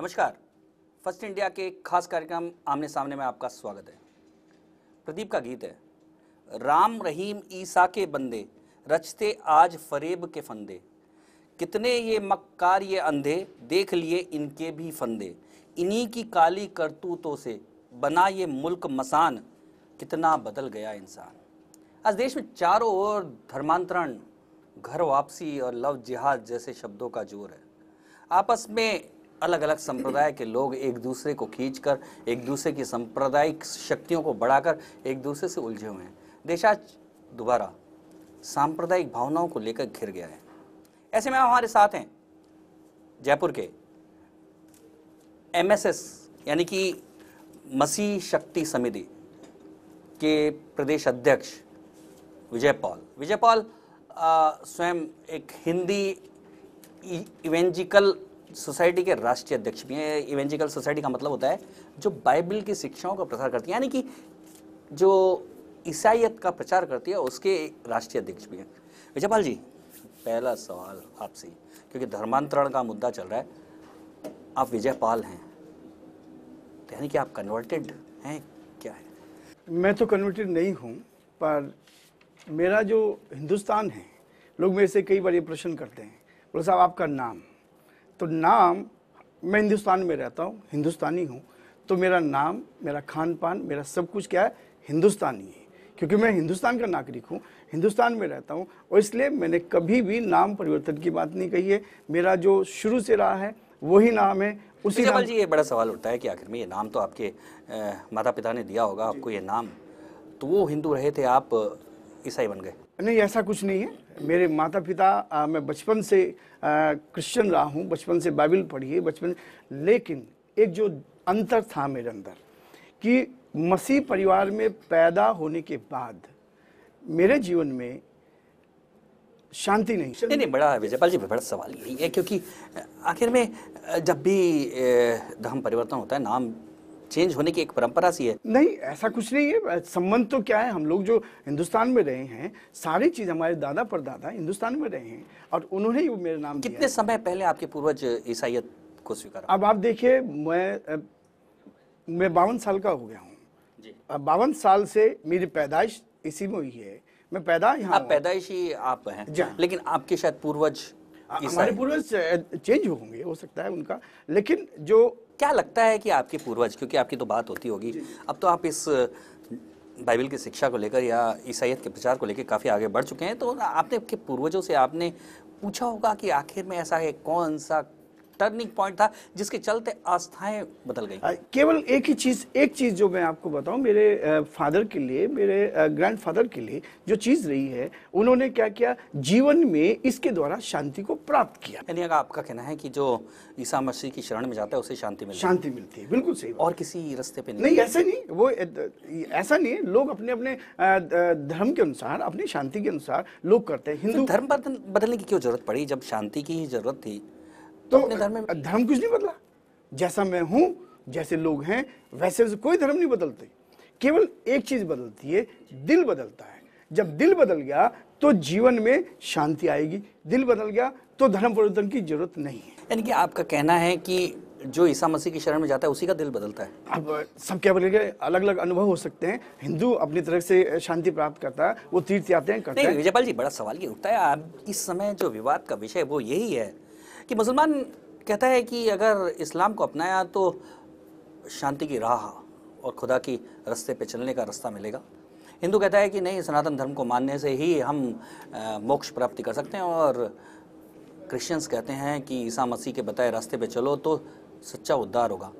नमस्कार first India के खास कार्यक्रम आमने सामने में आपका स्वागत है प्रदीप का गीत है राम रहीम ईसा के बंदे रचते आज फरेब के फंदे कितने ये मक्कार ये अंधे देख लिए इनके भी फंदे इन्हीं की काली करतूतों से बना ये मुल्क मसान कितना बदल गया इंसान आज देश में चारों ओर धर्मांतरण घर वापसी और लव जिहाद जैसे शब्दों का जोर है आपस में अलग अलग संप्रदाय के लोग एक दूसरे को खींचकर एक दूसरे की सांप्रदायिक शक्तियों को बढ़ाकर एक दूसरे से उलझे हुए हैं देश आज दोबारा सांप्रदायिक भावनाओं को लेकर घिर गया है ऐसे में हमारे साथ हैं जयपुर के एमएसएस यानी कि मसीह शक्ति समिति के प्रदेश अध्यक्ष विजय पॉल विजय पॉल स्वयं एक हिंदी इवेंजिकल सोसाइटी के राष्ट्रीय अध्यक्ष भी हैं इवेंजिकल सोसाइटी का मतलब होता है जो बाइबल की शिक्षाओं का प्रसार करती है यानी कि जो ईसाइत का प्रचार करती है उसके राष्ट्रीय अध्यक्ष भी हैं विजयपाल जी पहला सवाल आपसे क्योंकि धर्मांतरण का मुद्दा चल रहा है आप विजयपाल हैं तो यानी कि आप कन्वर्टेड हैं क्या है मैं तो कन्वर्टेड नहीं हूँ पर मेरा जो हिंदुस्तान है लोग मेरे से कई बार ये प्रश्न करते हैं बोले साहब आपका नाम तो नाम मैं हिंदुस्तान में रहता हूँ हिंदुस्तानी हूँ तो मेरा नाम मेरा खान पान मेरा सब कुछ क्या है हिंदुस्तानी है क्योंकि मैं हिंदुस्तान का नागरिक हूँ हिंदुस्तान में रहता हूँ और इसलिए मैंने कभी भी नाम परिवर्तन की बात नहीं कही है मेरा जो शुरू से रहा है वही नाम है उसी अच्छा, नाम जी ये बड़ा सवाल उठता है कि आखिर में ये नाम तो आपके माता पिता ने दिया होगा आपको ये नाम तो वो हिंदू रहे थे आप ईसाई बन गए नहीं ऐसा कुछ नहीं है मेरे माता पिता आ, मैं बचपन से क्रिश्चियन रहा हूँ बचपन से बाइबल पढ़ी है बचपन लेकिन एक जो अंतर था मेरे अंदर कि मसीह परिवार में पैदा होने के बाद मेरे जीवन में शांति नहीं नहीं नहीं बड़ा विजयपाल जी बड़ा सवाल यही है क्योंकि आखिर में जब भी धर्म परिवर्तन होता है नाम चेंज होने की एक परंपरा सी है नहीं ऐसा कुछ नहीं है संबंध तो क्या है हम लोग जो हिंदुस्तान में रहे हैं सारी चीज हमारे दादा परदादा हिंदुस्तान में रहे हैं और उन्होंने ही मेरा नाम कितने समय पहले आपके पूर्वज ईसाइत को स्वीकार अब आप देखिए मैं मैं बावन साल का हो गया हूँ बावन साल से मेरी पैदाइश इसी में हुई है मैं पैदा यहाँ आप पैदाइशी आप हैं लेकिन आपके शायद पूर्वज हमारे पूर्वज चेंज होंगे हो सकता है उनका लेकिन जो क्या लगता है कि आपके पूर्वज क्योंकि आपकी तो बात होती होगी अब तो आप इस बाइबल की शिक्षा को लेकर या ईसाइत के प्रचार को लेकर काफ़ी आगे बढ़ चुके हैं तो आपने के पूर्वजों से आपने पूछा होगा कि आखिर में ऐसा है कौन सा टर्निंग पॉइंट था जिसके चलते आस्थाएं बदल गई केवल एक ही चीज एक चीज जो मैं आपको बताऊं मेरे फादर के लिए मेरे ग्रैंडफादर के लिए जो चीज रही है उन्होंने क्या किया जीवन में इसके द्वारा शांति को प्राप्त किया यानी अगर आपका कहना है कि जो ईसा मसीह की शरण में जाता है उसे शांति मिलती शांति मिलती है बिल्कुल सही और किसी रस्ते पे नहीं, नहीं ऐसे नहीं वो ऐसा नहीं लोग अपने अपने धर्म के अनुसार अपनी शांति के अनुसार लोग करते हैं हिंदू धर्म बदलने की क्यों जरूरत पड़ी जब शांति की ही जरूरत थी तो धर्म धर्म कुछ नहीं बदला जैसा मैं हूं जैसे लोग हैं वैसे कोई धर्म नहीं बदलते केवल एक चीज बदलती है दिल बदलता है जब दिल बदल गया तो जीवन में शांति आएगी दिल बदल गया तो धर्म परिवर्तन की जरूरत नहीं है यानी कि आपका कहना है कि जो ईसा मसीह की शरण में जाता है उसी का दिल बदलता है अब सब क्या बोलेंगे अलग अलग अनुभव हो सकते हैं हिंदू अपनी तरफ से शांति प्राप्त करता है वो तीर्थ यात्राएं करते हैं विजयपाल जी बड़ा सवाल ये उठता है आप इस समय जो विवाद का विषय वो यही है कि मुसलमान कहता है कि अगर इस्लाम को अपनाया तो शांति की राह और खुदा की रास्ते पे चलने का रास्ता मिलेगा हिंदू कहता है कि नहीं सनातन धर्म को मानने से ही हम मोक्ष प्राप्ति कर सकते हैं और क्रिश्चियंस कहते हैं कि ईसा मसीह के बताए रास्ते पे चलो तो सच्चा उद्धार होगा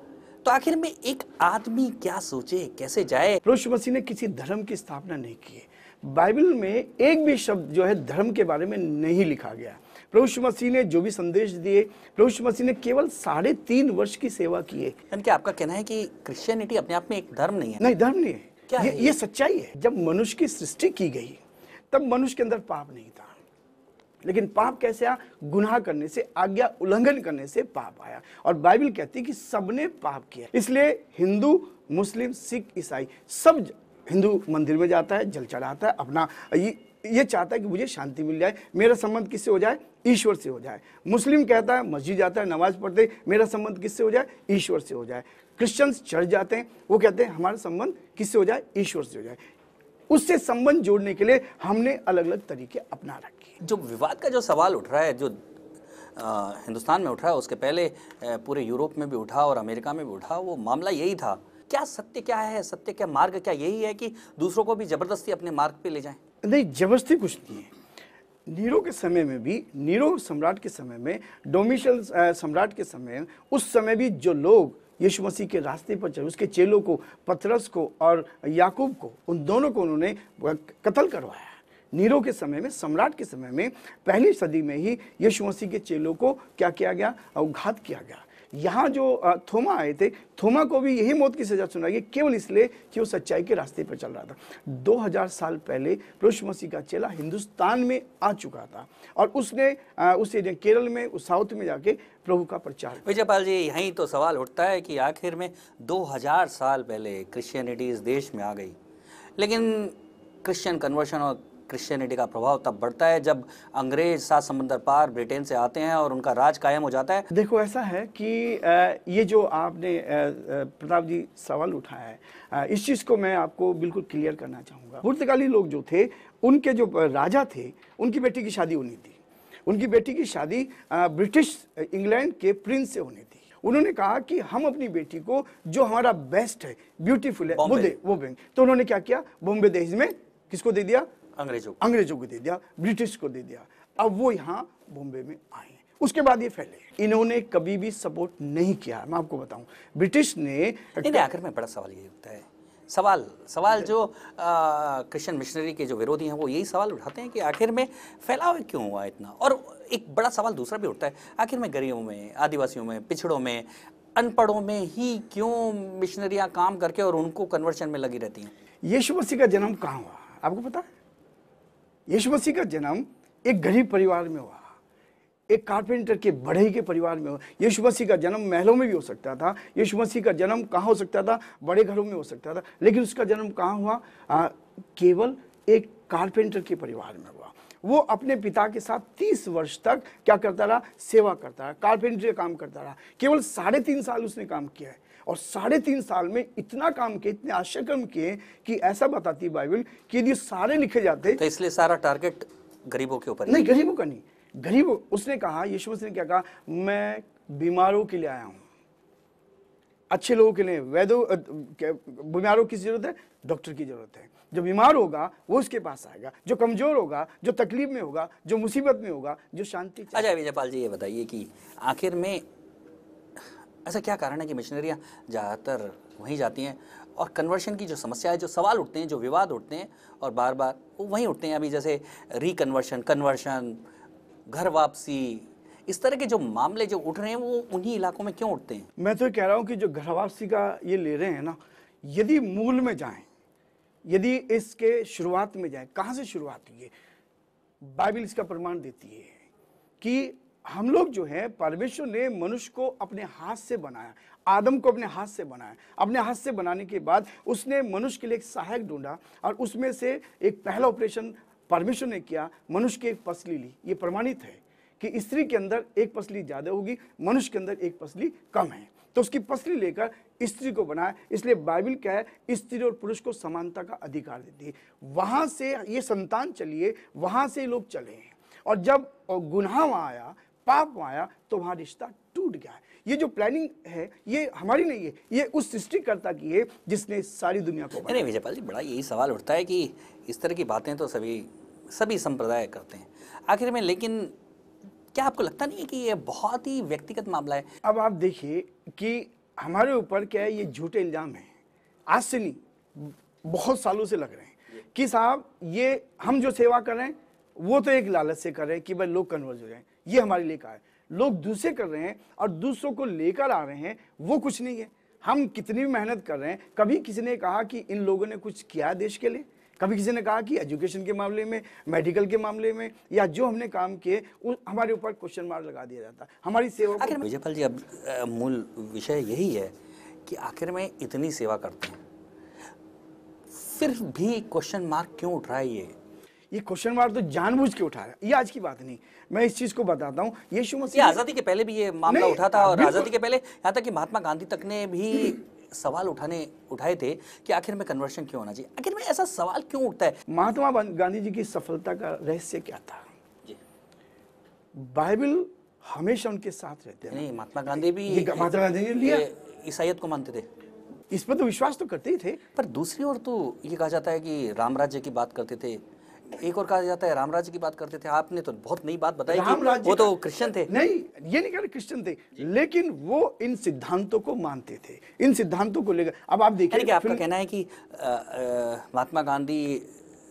तो आखिर में एक आदमी क्या सोचे कैसे जाए पुरुष मसीह ने किसी धर्म की स्थापना नहीं की है बाइबल में एक भी शब्द जो है धर्म के बारे में नहीं लिखा गया प्रभु मसीह ने जो भी संदेश दिए प्रभु मसीह ने केवल साढ़े तीन वर्ष की सेवा की है आपका कहना है कि क्रिश्चियनिटी अपने आप में एक धर्म नहीं है नहीं धर्म नहीं है क्या ये, है? ये सच्चाई है जब मनुष्य की सृष्टि की गई तब मनुष्य के अंदर पाप नहीं था लेकिन पाप कैसे आया गुनाह करने से आज्ञा उल्लंघन करने से पाप आया और बाइबल कहती है कि सबने पाप किया इसलिए हिंदू मुस्लिम सिख ईसाई सब हिंदू मंदिर में जाता है जल चढ़ाता है अपना ये चाहता है कि मुझे शांति मिल जाए मेरा संबंध किससे हो जाए ईश्वर से हो जाए मुस्लिम कहता है मस्जिद जाता है नमाज पढ़ते मेरा संबंध किससे हो जाए ईश्वर से हो जाए क्रिश्चियंस चर्च जाते हैं वो कहते हैं हमारा संबंध किससे हो जाए ईश्वर से हो जाए उससे संबंध जोड़ने के लिए हमने अलग अलग तरीके अपना रखे जो विवाद का जो सवाल उठ रहा है जो आ, हिंदुस्तान में उठा है उसके पहले पूरे यूरोप में भी उठा और अमेरिका में भी उठा वो मामला यही था क्या सत्य क्या है सत्य क्या मार्ग क्या यही है कि दूसरों को भी जबरदस्ती अपने मार्ग पे ले जाएं नहीं जबरदस्ती कुछ नहीं है नीरो के समय में भी नीरो सम्राट के समय में डोमिशल सम्राट के समय उस समय भी जो लोग यीशु मसीह के रास्ते पर चले उसके चेलों को पथरस को और याकूब को उन दोनों को उन्होंने कत्ल करवाया नीरो के समय में सम्राट के समय में पहली सदी में ही यीशु मसीह के चेलों को क्या किया गया और घात किया गया यहाँ जो थोमा आए थे थोमा को भी यही मौत की सजा सुनाई गई केवल इसलिए कि वो सच्चाई के रास्ते पर चल रहा था 2000 साल पहले पुरुष मसीह का चेला हिंदुस्तान में आ चुका था और उसने उस एरिया केरल में उस साउथ में जाके प्रभु का प्रचार विजयपाल जी यहीं तो सवाल उठता है कि आखिर में 2000 साल पहले क्रिश्चियनिटी इस देश में आ गई लेकिन क्रिश्चियन कन्वर्शन और क्रिश्चियनिटी का प्रभाव तब बढ़ता है जब अंग्रेज सात समंदर पार ब्रिटेन से आते हैं और उनका राज कायम हो जाता है देखो ऐसा है कि ये जो आपने प्रताप जी सवाल उठाया है इस चीज़ को मैं आपको बिल्कुल क्लियर करना चाहूँगा पुर्तगाली लोग जो थे उनके जो राजा थे उनकी बेटी की शादी होनी थी उनकी बेटी की शादी ब्रिटिश इंग्लैंड के प्रिंस से होनी थी उन्होंने कहा कि हम अपनी बेटी को जो हमारा बेस्ट है ब्यूटीफुल है वो दे वो बैंक तो उन्होंने क्या किया बॉम्बे दहेज में किसको दे दिया अंग्रेजों को अंग्रेजों को दे दिया ब्रिटिश को दे दिया अब वो यहाँ बॉम्बे में आए उसके बाद ये फैले इन्होंने कभी भी सपोर्ट नहीं किया मैं आपको बताऊं ब्रिटिश ने आखिर में बड़ा सवाल ये उठता है सवाल सवाल जो क्रिश्चियन मिशनरी के जो विरोधी हैं वो यही सवाल उठाते हैं कि आखिर में फैलाव क्यों हुआ इतना और एक बड़ा सवाल दूसरा भी उठता है आखिर में गरीबों में आदिवासियों में पिछड़ों में अनपढ़ों में ही क्यों मिशनरियाँ काम करके और उनको कन्वर्शन में लगी रहती हैं यीशु मसीह का जन्म कहाँ हुआ आपको पता है यीशु मसीह का जन्म एक गरीब परिवार में हुआ एक कारपेंटर के बड़े के परिवार में हुआ यीशु मसीह का जन्म महलों में भी हो सकता था यीशु मसीह का जन्म कहाँ हो सकता था बड़े घरों में हो सकता था लेकिन उसका जन्म कहाँ हुआ आ, केवल एक कारपेंटर के परिवार में हुआ वो अपने पिता के साथ तीस वर्ष तक क्या करता रहा सेवा करता रहा कारपेंटर काम करता रहा केवल साढ़े तीन साल उसने काम किया है और साढ़े तीन साल में इतना काम किए इतने आश्चर्य कर्म किए कि ऐसा बताती बाइबल कि यदि सारे लिखे जाते तो इसलिए सारा टारगेट गरीबों के ऊपर नहीं गरीबों का नहीं गरीब उसने कहा यीशु मसीह ने क्या कहा मैं बीमारों के लिए आया हूँ अच्छे लोगों के लिए वैदों बीमारों की जरूरत है डॉक्टर की जरूरत है जो बीमार होगा वो उसके पास आएगा जो कमजोर होगा जो तकलीफ में होगा जो मुसीबत में होगा जो शांति अच्छा विजयपाल जी ये बताइए कि आखिर में ऐसा क्या कारण है कि मिशनरियाँ ज़्यादातर वहीं जाती हैं और कन्वर्शन की जो समस्या है जो सवाल उठते हैं जो विवाद उठते हैं और बार बार वो वहीं उठते हैं अभी जैसे रिकन्वर्शन कन्वर्शन घर वापसी इस तरह के जो मामले जो उठ रहे हैं वो उन्हीं इलाकों में क्यों उठते हैं मैं तो कह रहा हूँ कि जो घर वापसी का ये ले रहे हैं ना यदि मूल में जाए यदि इसके शुरुआत में जाए कहाँ से शुरुआत हुई है बाइबिल इसका प्रमाण देती है कि हम लोग जो है परमेश्वर ने मनुष्य को अपने हाथ से बनाया आदम को अपने हाथ से बनाया अपने हाथ से बनाने के बाद उसने मनुष्य के लिए एक सहायक ढूंढा और उसमें से एक पहला ऑपरेशन परमेश्वर ने किया मनुष्य की एक पसली ली ये प्रमाणित है कि स्त्री के अंदर एक पसली ज़्यादा होगी मनुष्य के अंदर एक पसली कम है तो उसकी पसली लेकर स्त्री को बनाया इसलिए बाइबिल क्या है स्त्री और पुरुष को समानता का अधिकार देती है वहाँ से ये संतान चलिए वहाँ से लोग चले हैं और जब गुनाह वहाँ आया पाप आया तो वहाँ रिश्ता टूट गया ये जो प्लानिंग है ये हमारी नहीं है ये उस सृष्टिकर्ता की है जिसने सारी दुनिया को अरे विजयपाल जी बड़ा यही सवाल उठता है कि इस तरह की बातें तो सभी सभी संप्रदाय करते हैं आखिर में लेकिन क्या आपको लगता नहीं है कि ये बहुत ही व्यक्तिगत मामला है अब आप देखिए कि हमारे ऊपर क्या है ये झूठे इल्ज़ाम है आज से नहीं बहुत सालों से लग रहे हैं कि साहब ये हम जो सेवा कर रहे हैं वो तो एक लालच से कर रहे हैं कि भाई लोग कन्वर्ज हो जाएं ये हमारे लिए कहा है लोग दूसरे कर रहे हैं और दूसरों को लेकर आ रहे हैं वो कुछ नहीं है हम कितनी भी मेहनत कर रहे हैं कभी किसी ने कहा कि इन लोगों ने कुछ किया देश के लिए कभी किसी ने कहा कि एजुकेशन के मामले में मेडिकल के मामले में या जो हमने काम किए हमारे ऊपर क्वेश्चन मार्क लगा दिया जाता हमारी सेवा विजयपाल जी अब मूल विषय यही है कि आखिर में इतनी सेवा करते हैं सिर्फ भी क्वेश्चन मार्क क्यों उठ रहा है ये ये क्वेश्चन मार्क तो जानबूझ के उठा रहा है ये आज की बात नहीं मैं इस चीज को बताता हूँ ये मसीह आजादी के पहले भी ये मामला उठा था और आजादी के पहले यहाँ तक कि महात्मा गांधी तक ने भी सवाल उठाने उठाए थे कि आखिर में कन्वर्शन क्यों होना चाहिए आखिर में ऐसा सवाल क्यों उठता है महात्मा गांधी जी की सफलता का रहस्य क्या था बाइबल हमेशा उनके साथ रहते हैं नहीं महात्मा गांधी भी महात्मा गांधी ने लिया ईसाइत को मानते थे इस पर तो विश्वास तो करते ही थे पर दूसरी ओर तो ये कहा जाता है कि राम राज्य की बात करते थे एक और कहा जाता है राम राज्य की बात करते थे आपने तो बहुत नई बात बताई राम राज्य वो तो क्रिश्चियन थे नहीं ये नहीं कह रहे क्रिश्चियन थे लेकिन वो इन सिद्धांतों को मानते थे इन सिद्धांतों को लेकर अब आप देखिए आपका कहना है कि महात्मा गांधी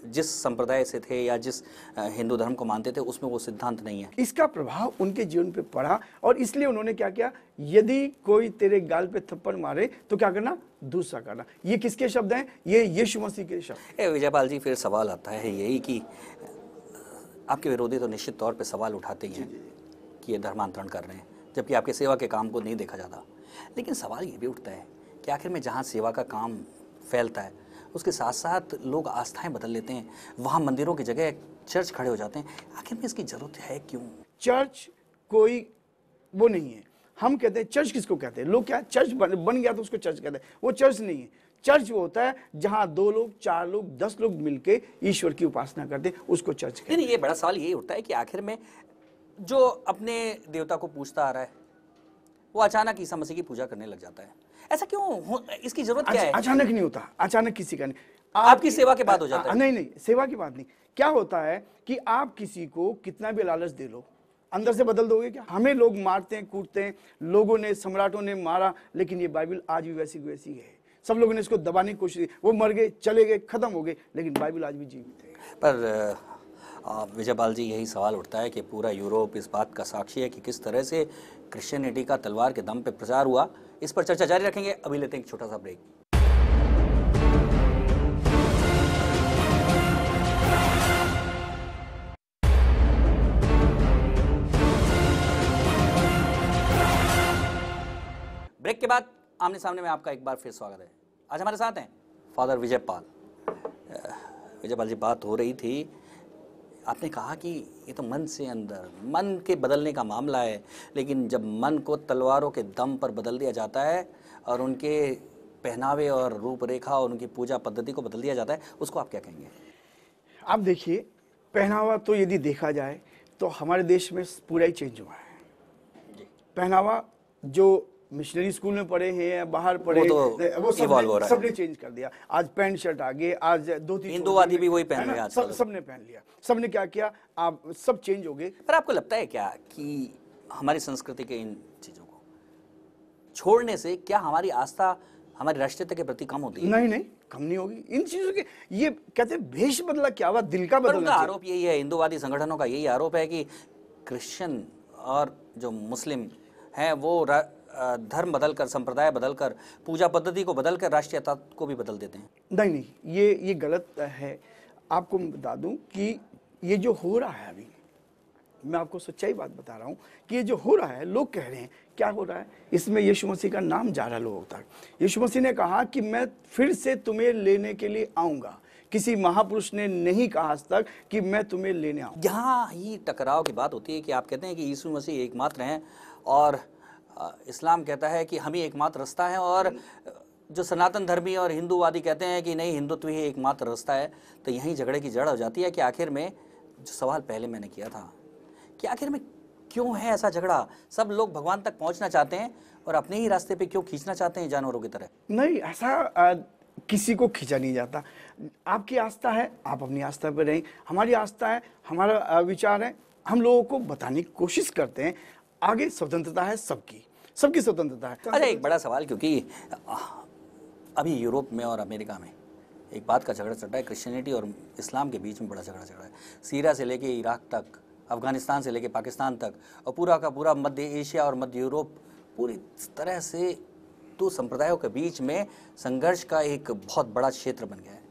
जिस संप्रदाय से थे या जिस हिंदू धर्म को मानते थे उसमें वो सिद्धांत नहीं है इसका प्रभाव उनके जीवन पे पड़ा और इसलिए उन्होंने क्या किया यदि कोई तेरे गाल पे थप्पड़ मारे तो क्या करना दूसरा करना ये किसके शब्द हैं ये यीशु मसीह के शब्द विजयपाल जी फिर सवाल आता है यही कि आपके विरोधी तो निश्चित तौर पर सवाल उठाते ही हैं कि ये धर्मांतरण कर रहे हैं जबकि आपके सेवा के काम को नहीं देखा जाता लेकिन सवाल ये भी उठता है कि आखिर में जहाँ सेवा का काम फैलता है उसके साथ साथ लोग आस्थाएं बदल लेते हैं वहाँ मंदिरों की जगह चर्च खड़े हो जाते हैं आखिर में इसकी ज़रूरत है क्यों चर्च कोई वो नहीं है हम कहते हैं चर्च किसको कहते हैं लोग क्या चर्च बन, बन गया तो उसको चर्च कहते हैं वो चर्च नहीं है चर्च वो होता है जहाँ दो लोग चार लोग दस लोग मिलके ईश्वर की उपासना करते हैं उसको चर्च कहते हैं ये बड़ा सवाल यही उठता है कि आखिर में जो अपने देवता को पूछता आ रहा है वो अचानक ईसा मसीह की पूजा करने लग जाता है ऐसा क्यों इसकी जरूरत क्या है अचानक नहीं होता अचानक किसी का नहीं आपकी सेवा के बाद हो जाता है नहीं नहीं सेवा की बात नहीं क्या होता है कि आप किसी को कितना भी लालच दे लो अंदर से बदल दोगे क्या हमें लोग मारते हैं कूटते हैं लोगों ने सम्राटों ने मारा लेकिन ये बाइबल आज भी वैसी वैसी है सब लोगों ने इसको दबाने की कोशिश की वो मर गए चले गए खत्म हो गए लेकिन बाइबल आज भी जीवित है पर विजय पाल जी यही सवाल उठता है कि पूरा यूरोप इस बात का साक्षी है कि किस तरह से क्रिश्चियनिटी का तलवार के दम पे प्रचार हुआ इस पर चर्चा जारी रखेंगे अभी लेते हैं एक छोटा सा ब्रेक ब्रेक के बाद आमने सामने में आपका एक बार फिर स्वागत है आज हमारे साथ हैं फादर विजय पाल जी बात हो रही थी आपने कहा कि ये तो मन से अंदर मन के बदलने का मामला है लेकिन जब मन को तलवारों के दम पर बदल दिया जाता है और उनके पहनावे और रूपरेखा और उनकी पूजा पद्धति को बदल दिया जाता है उसको आप क्या कहेंगे आप देखिए पहनावा तो यदि देखा जाए तो हमारे देश में पूरा ही चेंज हुआ है पहनावा जो मिशनरी स्कूल में पढ़े हैं या बाहर पढ़े तो वो तो वो सबने, हो रहा है सबने चेंज कर दिया आज पैंट शर्ट आ गए आज दो तीन हिंदूवादी भी वही पहन लिया सब सबने पहन लिया सबने क्या किया आप सब चेंज हो गए पर आपको लगता है क्या कि हमारी संस्कृति के इन चीजों को छोड़ने से क्या हमारी आस्था हमारी राष्ट्रीयता के प्रति कम होती है नहीं नहीं कम नहीं होगी इन चीजों के ये कहते हैं भेष बदला क्या हुआ दिल का बदला आरोप यही है हिंदूवादी संगठनों का यही आरोप है कि क्रिश्चियन और जो मुस्लिम हैं वो धर्म बदलकर संप्रदाय बदलकर पूजा पद्धति को बदलकर राष्ट्रीयता को भी बदल देते हैं नहीं नहीं ये ये गलत है आपको मैं बता दूं कि ये जो हो रहा है अभी मैं आपको सच्चाई बात बता रहा हूँ कि ये जो हो रहा है लोग कह रहे हैं क्या हो रहा है इसमें यीशु मसीह का नाम जा रहा है लोगों तक यीशु मसीह ने कहा कि मैं फिर से तुम्हें लेने के लिए आऊँगा किसी महापुरुष ने नहीं कहा आज तक कि मैं तुम्हें लेने आऊँ यहाँ ही टकराव की बात होती है कि आप कहते हैं कि यीशु मसीह एकमात्र हैं और इस्लाम कहता है कि हम ही एकमात्र रास्ता है और जो सनातन धर्मी और हिंदूवादी कहते हैं कि नहीं हिंदुत्व ही एकमात्र रास्ता है तो यहीं झगड़े की जड़ हो जाती है कि आखिर में जो सवाल पहले मैंने किया था कि आखिर में क्यों है ऐसा झगड़ा सब लोग भगवान तक पहुंचना चाहते हैं और अपने ही रास्ते पे क्यों खींचना चाहते हैं जानवरों की तरह नहीं ऐसा आ, किसी को खींचा नहीं जाता आपकी आस्था है आप अपनी आस्था पर रहें हमारी आस्था है हमारा विचार है हम लोगों को बताने की कोशिश करते हैं आगे स्वतंत्रता है सबकी सबकी स्वतंत्रता है अरे एक बड़ा सवाल क्योंकि अभी यूरोप में और अमेरिका में एक बात का झगड़ा चल रहा है क्रिश्चियनिटी और इस्लाम के बीच में बड़ा झगड़ा चल रहा है सीरिया से लेके इराक तक अफगानिस्तान से लेके पाकिस्तान तक और पूरा का पूरा मध्य एशिया और मध्य यूरोप पूरी तरह से दो संप्रदायों के बीच में संघर्ष का एक बहुत बड़ा क्षेत्र बन गया है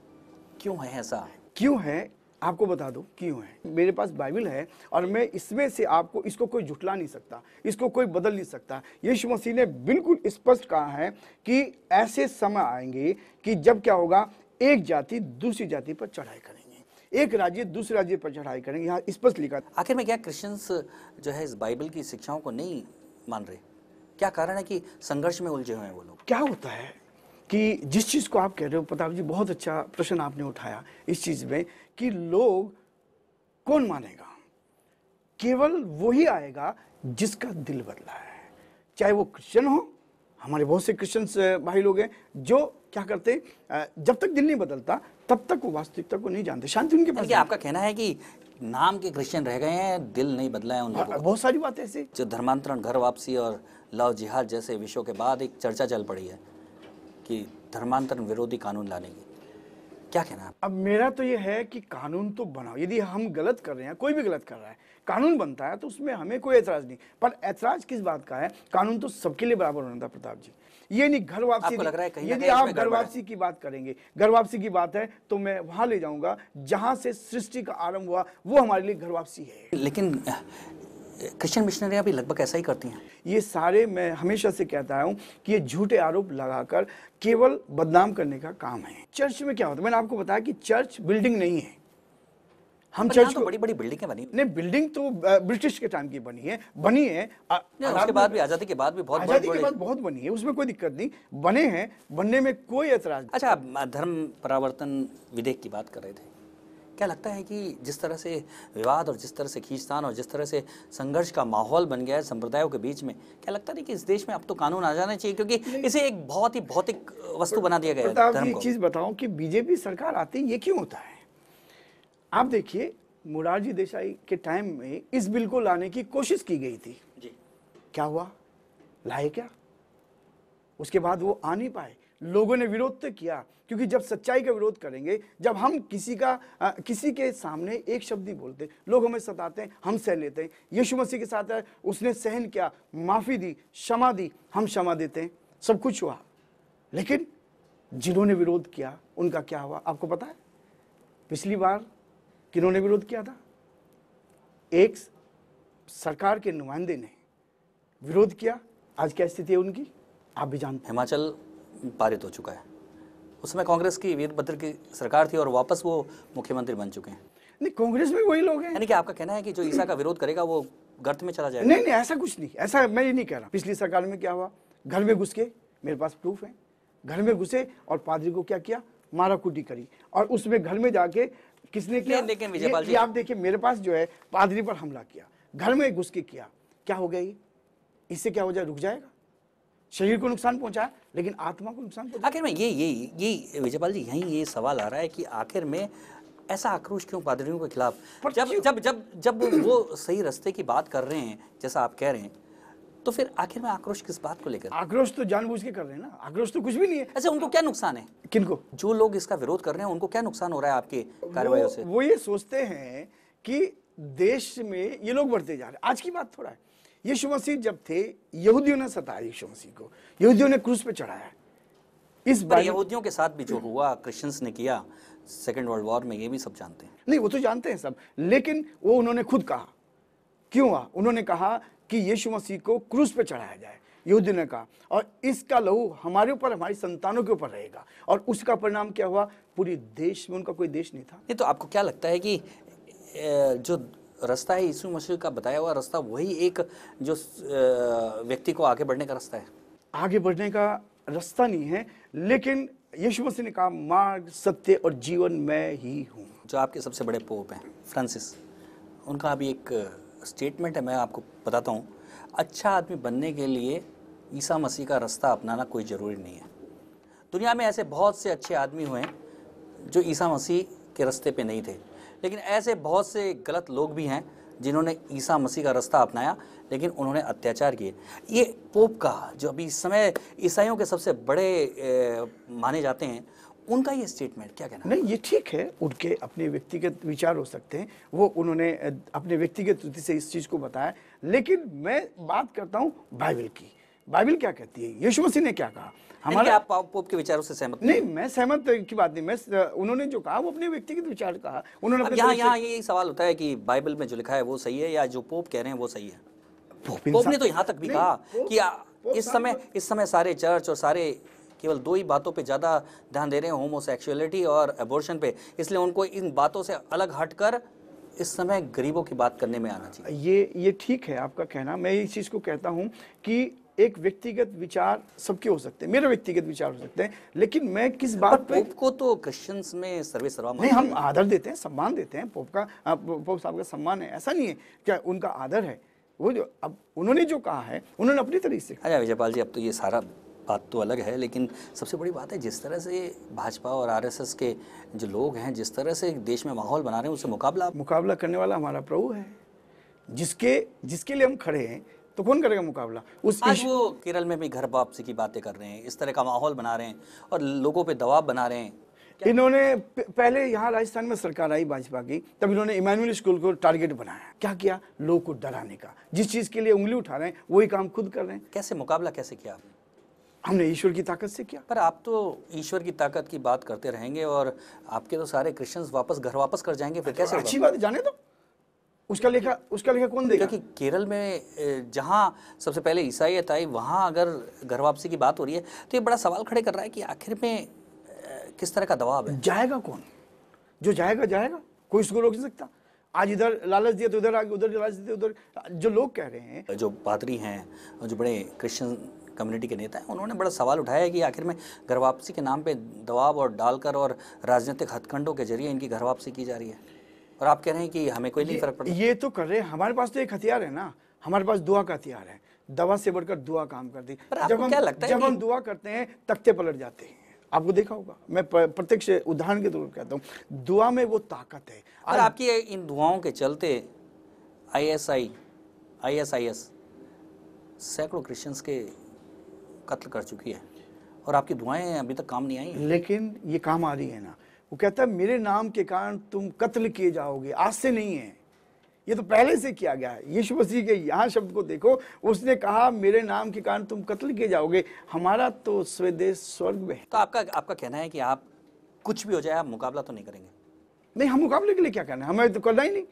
क्यों है ऐसा क्यों है आपको बता दो क्यों है मेरे पास बाइबल है और मैं इसमें से आपको इसको कोई जुटला नहीं सकता इसको कोई बदल नहीं सकता यीशु मसीह ने बिल्कुल स्पष्ट कहा है कि ऐसे समय आएंगे कि जब क्या होगा एक जाति दूसरी जाति पर चढ़ाई करेंगे एक राज्य दूसरे राज्य पर चढ़ाई करेंगे यहाँ स्पष्ट लिखा आखिर में क्या क्रिश्चियंस जो है इस बाइबल की शिक्षाओं को नहीं मान रहे क्या कारण है कि संघर्ष में उलझे हुए हैं वो लोग क्या होता है कि जिस चीज़ को आप कह रहे हो प्रताप जी बहुत अच्छा प्रश्न आपने उठाया इस चीज़ में कि लोग कौन मानेगा केवल वो ही आएगा जिसका दिल बदला है चाहे वो क्रिश्चियन हो हमारे बहुत से क्रिश्चियंस भाई लोग हैं जो क्या करते जब तक दिल नहीं बदलता तब तक वो वास्तविकता को नहीं जानते शांति उनके पास आपका कहना है कि नाम के क्रिश्चियन रह गए हैं दिल नहीं बदला है उन हाँ, बहुत सारी बातें ऐसी जो धर्मांतरण घर वापसी और लव जिहाद जैसे विषयों के बाद एक चर्चा चल पड़ी है कि धर्मांतरण विरोधी कानून लाने की क्या कहना है अब मेरा तो ये है कि कानून तो बनाओ यदि हम गलत कर रहे हैं कोई भी गलत कर रहा है कानून बनता है तो उसमें हमें कोई ऐतराज नहीं पर ऐतराज किस बात का है कानून तो सबके लिए बराबर होना था प्रताप जी ये नहीं घर वापसी लग रहा है यदि आप घर वापसी की बात करेंगे घर वापसी की बात है तो मैं वहां ले जाऊंगा जहां से सृष्टि का आरंभ हुआ वो हमारे लिए घर वापसी है लेकिन क्रिश्चियन मिशनरियाँ भी लगभग ऐसा ही करती हैं ये सारे मैं हमेशा से कहता हूँ कि ये झूठे आरोप लगाकर केवल बदनाम करने का काम है चर्च में क्या होता है मैंने आपको बताया कि चर्च बिल्डिंग नहीं है हम चर्च तो बड़ी बड़ी बिल्डिंग बनी नहीं बिल्डिंग तो ब्रिटिश के टाइम की बनी है बनी है आ, उसके बाद भी आजादी के बाद भी बहुत आजादी के बाद बहुत बनी है उसमें कोई दिक्कत नहीं बने हैं बनने में कोई ऐतराज अच्छा धर्म परावर्तन विधेयक की बात कर रहे थे क्या लगता है कि जिस तरह से विवाद और जिस तरह से खींचतान और जिस तरह से संघर्ष का माहौल बन गया है संप्रदायों के बीच में क्या लगता है कि इस देश में अब तो कानून आ जाना चाहिए क्योंकि इसे एक बहुत ही भौतिक वस्तु बना दिया गया है एक चीज़ बताऊँ कि बीजेपी सरकार आती ये क्यों होता है आप देखिए मुरारजी देसाई के टाइम में इस बिल को लाने की कोशिश की गई थी जी क्या हुआ लाए क्या उसके बाद वो आ नहीं पाए लोगों ने विरोध तो किया क्योंकि जब सच्चाई का विरोध करेंगे जब हम किसी का आ, किसी के सामने एक शब्द ही बोलते लोग हमें सताते हैं हम सह लेते हैं यीशु मसीह के साथ है उसने सहन किया माफ़ी दी क्षमा दी हम क्षमा देते हैं सब कुछ हुआ लेकिन जिन्होंने विरोध किया उनका क्या हुआ आपको पता है पिछली बार किन्होंने विरोध किया था एक सरकार के नुमाइंदे ने विरोध किया आज क्या स्थिति है उनकी आप भी जानते हैं हिमाचल पारित हो चुका है उस समय कांग्रेस की वीरभद्र की सरकार थी और वापस वो मुख्यमंत्री बन चुके हैं नहीं कांग्रेस में वही लोग हैं यानी कि आपका कहना है कि जो ईसा का विरोध करेगा वो गर्त में चला जाएगा नहीं नहीं ऐसा कुछ नहीं ऐसा मैं ये नहीं कह रहा पिछली सरकार में क्या हुआ घर में घुस के मेरे पास प्रूफ है घर में घुसे और पादरी को क्या किया मारा कुटी करी और उसमें घर में जाके किसने किया लेकिन विजयपाल जी आप देखिए मेरे पास जो है पादरी पर हमला किया घर में घुस के किया क्या हो गया ये इससे क्या हो जाए रुक जाएगा शरीर को नुकसान पहुंचा लेकिन आत्मा को नुकसान पहुंचा आखिर में ये ये ये विजयपाल जी यहीं ये सवाल आ रहा है कि आखिर में ऐसा आक्रोश क्यों पादरियों के खिलाफ जब जब जब जब वो सही रास्ते की बात कर रहे हैं जैसा आप कह रहे हैं तो फिर आखिर में आक्रोश किस बात को लेकर आक्रोश तो जानबूझ के कर रहे हैं ना आक्रोश तो कुछ भी नहीं है अच्छा उनको क्या नुकसान है किनको जो लोग इसका विरोध कर रहे हैं उनको क्या नुकसान हो रहा है आपके कार्रवाई से वो ये सोचते हैं कि देश में ये लोग बढ़ते जा रहे हैं आज की बात थोड़ा है यीशु मसीह जब थे यहूदियों ने सताया यीशु मसीह को यहूदियों ने क्रूस पे चढ़ाया इस बार यहूदियों के साथ भी जो हुआ क्रिश्चियंस ने किया सेकेंड वर्ल्ड वॉर में ये भी सब जानते हैं नहीं वो तो जानते हैं सब लेकिन वो उन्होंने खुद कहा क्यों हुआ उन्होंने कहा कि यीशु मसीह को क्रूस पे चढ़ाया जाए यहूदियों ने कहा और इसका लहू हमारे ऊपर हमारी संतानों के ऊपर रहेगा और उसका परिणाम क्या हुआ पूरी देश में उनका कोई देश नहीं था नहीं तो आपको क्या लगता है कि जो रास्ता है यीशु मसीह का बताया हुआ रास्ता वही एक जो व्यक्ति को आगे बढ़ने का रास्ता है आगे बढ़ने का रास्ता नहीं है लेकिन यीशु मसीह ने कहा मार्ग सत्य और जीवन मैं ही हूँ जो आपके सबसे बड़े पोप हैं फ्रांसिस उनका अभी एक स्टेटमेंट है मैं आपको बताता हूँ अच्छा आदमी बनने के लिए ईसा मसीह का रास्ता अपनाना कोई ज़रूरी नहीं है दुनिया में ऐसे बहुत से अच्छे आदमी हुए हैं जो ईसा मसीह के रास्ते पे नहीं थे लेकिन ऐसे बहुत से गलत लोग भी हैं जिन्होंने ईसा मसीह का रास्ता अपनाया लेकिन उन्होंने अत्याचार किए ये पोप का जो अभी इस समय ईसाइयों के सबसे बड़े ए, माने जाते हैं उनका ये स्टेटमेंट क्या कहना नहीं ये ठीक है उनके अपने व्यक्तिगत विचार हो सकते हैं वो उन्होंने अपने व्यक्तिगत रीति से इस चीज़ को बताया लेकिन मैं बात करता हूँ बाइबल की बाइबल क्या कहती है यीशु मसीह ने क्या कहा हमारे आप पॉप पॉप के विचारों से सहमत नहीं मैं सहमत की बात नहीं मैं उन्होंने जो कहा वो अपने व्यक्तिगत विचार कहा उन्होंने यहाँ यहाँ ये सवाल होता है कि बाइबल में जो लिखा है वो सही है या जो पोप कह रहे हैं वो सही है पोप ने तो यहाँ तक भी कहा कि इस समय इस समय सारे चर्च और सारे केवल दो ही बातों पे ज़्यादा ध्यान दे रहे हैं होमोसेक्सुअलिटी और एबोर्शन पे इसलिए उनको इन बातों से अलग हटकर इस समय गरीबों की बात करने में आना चाहिए ये ये ठीक है आपका कहना मैं इस चीज़ को कहता हूँ कि एक व्यक्तिगत विचार सबके हो सकते हैं मेरे व्यक्तिगत विचार हो सकते हैं लेकिन मैं किस बात पे पोप को तो क्वेश्चंस में सर्वे सर्वा नहीं हम आदर देते हैं सम्मान देते हैं पोप का पोप साहब का सम्मान है ऐसा नहीं है क्या उनका आदर है वो जो अब उन्होंने जो कहा है उन्होंने अपनी तरीके से अरे अच्छा विजयपाल जी अब तो ये सारा बात तो अलग है लेकिन सबसे बड़ी बात है जिस तरह से भाजपा और आरएसएस के जो लोग हैं जिस तरह से देश में माहौल बना रहे हैं उससे मुकाबला मुकाबला करने वाला हमारा प्रभु है जिसके जिसके लिए हम खड़े हैं तो कौन करेगा मुकाबला उस आज वो केरल में भी घर वापसी की बातें कर रहे हैं इस तरह का माहौल बना रहे हैं और लोगों पे दबाव बना रहे हैं इन्होंने पहले यहाँ राजस्थान में सरकार आई भाजपा की तब इन्होंने इमानुअल स्कूल को टारगेट बनाया क्या किया लोगों को डराने का जिस चीज़ के लिए उंगली उठा रहे हैं वही काम खुद कर रहे हैं कैसे मुकाबला कैसे किया हमने ईश्वर की ताकत से किया पर आप तो ईश्वर की ताकत की बात करते रहेंगे और आपके तो सारे क्रिश्चियंस वापस घर वापस कर जाएंगे फिर तो कैसे अच्छी बात जाने दो उसका लेखा उसका लेखा कौन देगा क्योंकि केरल में जहाँ सबसे पहले ईसाइयत आई वहाँ अगर घर वापसी की बात हो रही है तो ये बड़ा सवाल खड़े कर रहा है कि आखिर में किस तरह का दबाव है जाएगा कौन जो जाएगा जाएगा कोई उसको रोक नहीं सकता आज इधर लालच दिया तो इधर आगे उधर लालच दिया तो उधर जो लोग कह रहे हैं जो पादरी हैं जो बड़े क्रिश्चियन कम्युनिटी के नेता हैं उन्होंने बड़ा सवाल उठाया है कि आखिर में घर वापसी के नाम पे दबाव और डालकर और राजनीतिक हथकंडों के जरिए इनकी घर वापसी की जा रही है और आप कह रहे हैं कि हमें कोई नहीं फर्क पड़ता ये तो कर रहे हैं हमारे पास तो एक हथियार है ना हमारे पास दुआ का हथियार है दवा से बढ़कर दुआ काम करती है जब हम क्या लगता जब हम दुआ करते हैं तख्ते पलट जाते हैं आपको देखा होगा मैं प्रत्यक्ष उदाहरण के तौर पर कहता हूँ दुआ में वो ताकत है और आपकी इन दुआओं के चलते आईएसआई आईएसआईएस सैकड़ों क्रिश्चियंस के कत्ल कर चुकी है और आपकी दुआएं अभी तक काम नहीं आई लेकिन ये काम आ रही है ना वो कहता है मेरे नाम के कारण तुम कत्ल किए जाओगे आज से नहीं है ये तो पहले से किया गया है यीशु मसीह के यहाँ शब्द को देखो उसने कहा मेरे नाम के कारण तुम कत्ल किए जाओगे हमारा तो स्वदेश स्वर्ग में है तो आपका आपका कहना है कि आप कुछ भी हो जाए आप मुकाबला तो नहीं करेंगे नहीं हम मुकाबले के लिए क्या करना है हमें तो करना ही नहीं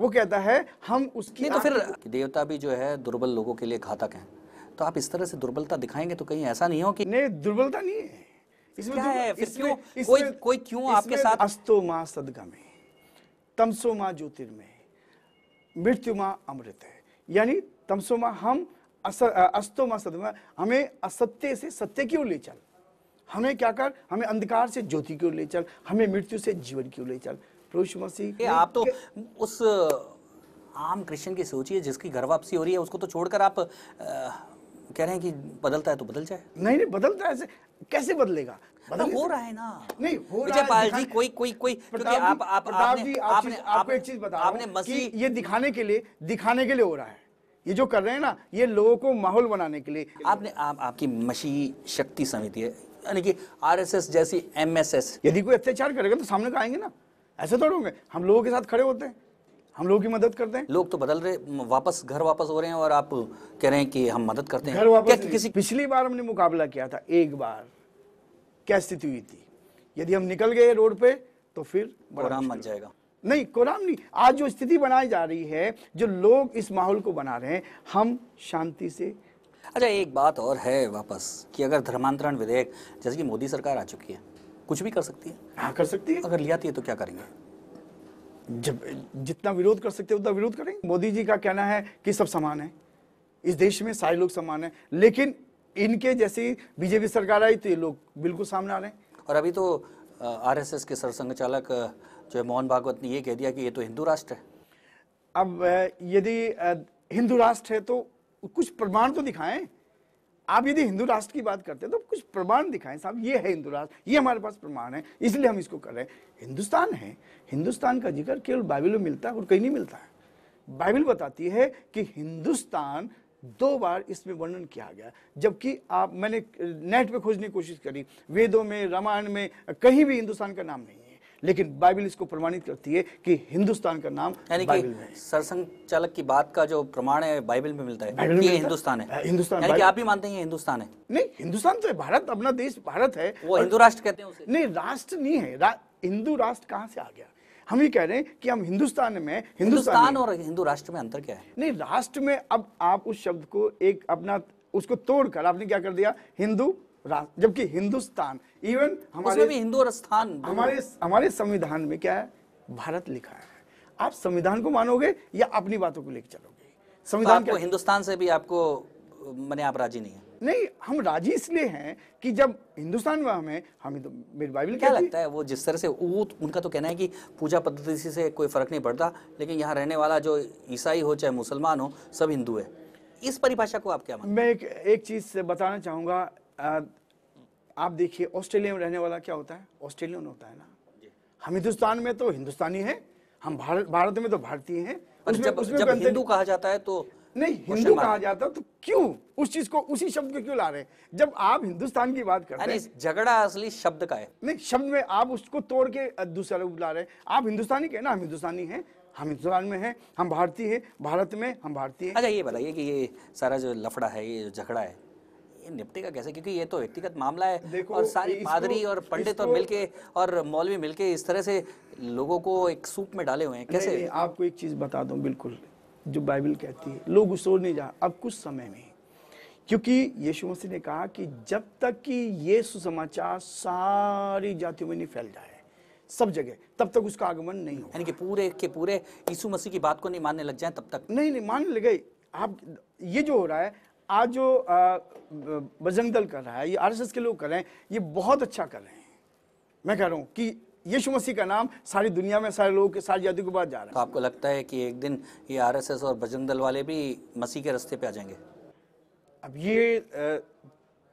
वो कहता है हम उसकी नहीं तो फिर देवता भी जो है दुर्बल लोगों के लिए घातक हैं तो आप इस तरह से दुर्बलता दिखाएंगे तो कहीं ऐसा नहीं हो कि नहीं दुर्बलता नहीं है क्या है फिर क्यों कोई कोई क्यों आपके साथ अस्तो माँ तमसो माँ ज्योतिर्मय मृत्यु माँ अमृत है यानी तमसो माँ हम अस्तो माँ हमें असत्य से सत्य ले चल हमें क्या कर हमें अंधकार से ज्योति क्यों ले चल हमें मृत्यु से जीवन क्यों ले चल प्रभु मसीह आप तो उस आम कृष्ण की सोचिए जिसकी घर वापसी हो रही है उसको तो छोड़कर आप कह रहे हैं कि बदलता है तो बदल जाए नहीं नहीं बदलता है कैसे बदलेगा मतलब हो रहा है ना नहीं हो रहा जी कोई कोई कोई क्योंकि आप आप आपने आपने आपको एक चीज बता आपने ये दिखाने के लिए दिखाने के लिए हो रहा है ये जो कर रहे हैं ना ये लोगों को माहौल बनाने के लिए आपने आप आपकी मसी शक्ति समिति है यानी कि आरएसएस जैसी एमएसएस यदि कोई अत्याचार करेगा तो सामने आएंगे ना ऐसे थोड़े होंगे हम लोगों के साथ खड़े होते हैं हम लोगों की मदद करते हैं लोग तो बदल रहे वापस घर वापस हो रहे हैं और आप कह रहे हैं कि हम मदद करते हैं घर वापस क्या कि किसी पिछली बार हमने मुकाबला किया था एक बार क्या स्थिति हुई थी यदि हम निकल गए रोड पे तो फिर बड़ा मच जाएगा नहीं कोराम नहीं आज जो स्थिति बनाई जा रही है जो लोग इस माहौल को बना रहे हैं हम शांति से अच्छा एक बात और है वापस कि अगर धर्मांतरण विधेयक जैसे कि मोदी सरकार आ चुकी है कुछ भी कर सकती है हाँ कर सकती है अगर लिया तो, तो क्या करेंगे जब जितना विरोध कर सकते हैं उतना विरोध करेंगे मोदी जी का कहना है कि सब समान है इस देश में सारे लोग समान है लेकिन इनके जैसी बीजेपी सरकार आई तो ये लोग बिल्कुल सामने आ रहे हैं और अभी तो आरएसएस के सरसंघ चालक जो है मोहन भागवत ने ये कह दिया कि ये तो हिंदू राष्ट्र है अब यदि हिंदू राष्ट्र है तो कुछ प्रमाण तो दिखाएं आप यदि हिंदू राष्ट्र की बात करते हैं तो कुछ प्रमाण दिखाएं साहब ये है हिंदू राष्ट्र ये हमारे पास प्रमाण है इसलिए हम इसको कर रहे हैं हिंदुस्तान है हिंदुस्तान का जिक्र केवल बाइबल में मिलता है और कहीं नहीं मिलता है बाइबल बताती है कि हिंदुस्तान दो बार इसमें वर्णन किया गया जबकि आप मैंने नेट पे खोजने की कोशिश करी वेदों में रामायण में कहीं भी हिंदुस्तान का नाम नहीं है लेकिन बाइबल इसको प्रमाणित करती है कि हिंदुस्तान का नाम यानी कि सरसंघ चालक की बात का जो प्रमाण है बाइबल में मिलता है ये हिंदुस्तान है हिंदुस्तान यानी कि आप ही मानते हैं हिंदुस्तान है नहीं हिंदुस्तान तो भारत अपना देश भारत है वो हिंदू राष्ट्र कहते हैं नहीं राष्ट्र नहीं है हिंदू राष्ट्र कहाँ से आ गया हम ही कह रहे हैं कि हम हिंदुस्तान में हिंदुस्तान और हिंदू राष्ट्र में अंतर क्या है नहीं राष्ट्र में अब आप उस शब्द को एक अपना उसको तोड़कर आपने क्या कर दिया हिंदू जबकि हिंदुस्तान इवन हमारे भी हिंदू स्थान हमारे हमारे संविधान में क्या है भारत लिखा है आप संविधान को मानोगे या अपनी बातों को लेकर चलोगे संविधान तो को हिंदुस्तान से भी आपको मैंने आप राजी नहीं है नहीं हम राजी इसलिए हैं कि जब हिंदुस्तान में हमें तो मेरी बाइबल क्या लगता है वो जिस तरह से वो उनका तो कहना है कि पूजा पद्धति से कोई फर्क नहीं पड़ता लेकिन यहाँ रहने वाला जो ईसाई हो चाहे मुसलमान हो सब हिंदू है इस परिभाषा को आप क्या मानते मैं एक, एक चीज़ बताना चाहूँगा आप देखिए ऑस्ट्रेलिया में रहने वाला क्या होता है ऑस्ट्रेलियन होता है ना हम हिंदुस्तान में तो हिंदुस्तानी है हम भारत भारत में तो भारतीय हैं जब, उसमें जब हिंदू कहा जाता है तो नहीं हिंदू कहा जाता तो क्यों उस चीज को उसी शब्द को क्यों ला रहे हैं जब आप हिंदुस्तान की बात करते हैं झगड़ा असली शब्द का है नहीं शब्द में आप उसको तोड़ के दूसरा रूप ला रहे हैं आप हिंदुस्तानी कहना ना हम हिंदुस्तानी हैं हम हिंदुस्तान में हैं हम भारतीय हैं भारत में हम भारतीय हैं अच्छा ये बताइए कि ये सारा जो लफड़ा है ये जो झगड़ा है ये निपटेगा कैसे क्योंकि ये तो व्यक्तिगत मामला है और सारी पादरी और पंडित और मिलके और मौलवी मिलके इस तरह से लोगों को एक सूप में डाले हुए हैं कैसे आपको एक चीज़ बता दूँ बिल्कुल जो बाइबल कहती है लोग उसको नहीं जा अब कुछ समय में क्योंकि यीशु मसीह ने कहा कि जब तक कि ये सुसमाचार सारी जातियों में नहीं फैल जाए सब जगह तब तक उसका आगमन नहीं यानी कि पूरे के पूरे यीशु मसीह की बात को नहीं मानने लग जाए तब तक नहीं नहीं मानने लगे आप ये जो हो रहा है आज जो बजरंग दल कर रहा है ये आर के लोग कर रहे हैं ये बहुत अच्छा कर रहे हैं मैं कह रहा हूँ कि यीशु मसीह का नाम सारी दुनिया में सारे लोगों के सारी जाति के बाद जा रहा है तो आपको लगता है कि एक दिन ये आरएसएस और बजरंग दल वाले भी मसीह के रास्ते पे आ जाएंगे अब ये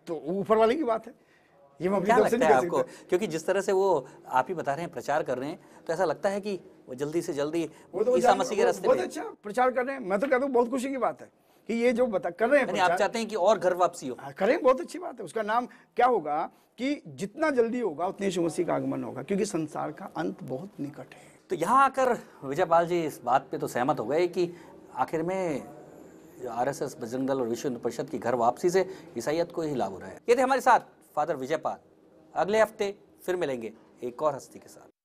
तो ऊपर वाले की बात है ये मैं क्या लगता है आपको क्योंकि जिस तरह से वो आप ही बता रहे हैं प्रचार कर रहे हैं तो ऐसा लगता है कि वो जल्दी से जल्दी तो ईसा मसीह के रास्ते पे अच्छा प्रचार कर रहे हैं मैं तो कहता हूँ बहुत खुशी की बात है कि ये जो बता कर रहे हैं आप चाहते हैं कि और घर वापसी हो हाँ, करें बहुत अच्छी बात है उसका नाम क्या होगा कि जितना जल्दी होगा उतने यीशु का आगमन होगा क्योंकि संसार का अंत बहुत निकट है तो यहाँ आकर विजयपाल जी इस बात पे तो सहमत हो गए कि आखिर में आर एस एस बजरंग दल और विश्व हिंदू परिषद की घर वापसी से ईसाइत को ही लाभ हो रहा है ये थे हमारे साथ फादर विजयपाल अगले हफ्ते फिर मिलेंगे एक और हस्ती के साथ